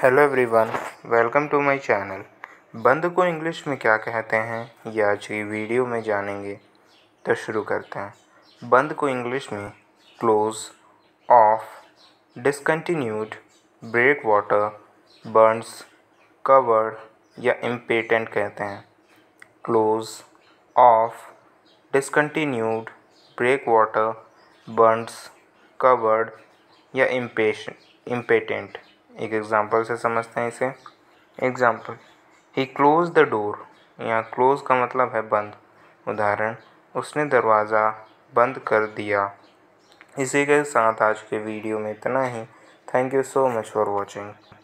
hello everyone welcome to my channel बंद को English में क्या कहते हैं ये आज की वीडियो में जानेंगे तो शुरू करते हैं बंद को इंग्लिश में close off discontinued break water burns cover या इम्पेटेंट कहते हैं close off discontinued break water burns covered या इम्पेश इम्पेटेंट एक एग्ज़ाम्पल से समझते हैं इसे एग्ज़ाम्पल ही क्लोज द डोर यहाँ क्लोज का मतलब है बंद उदाहरण उसने दरवाज़ा बंद कर दिया इसी के साथ आज के वीडियो में इतना ही thank you so much for watching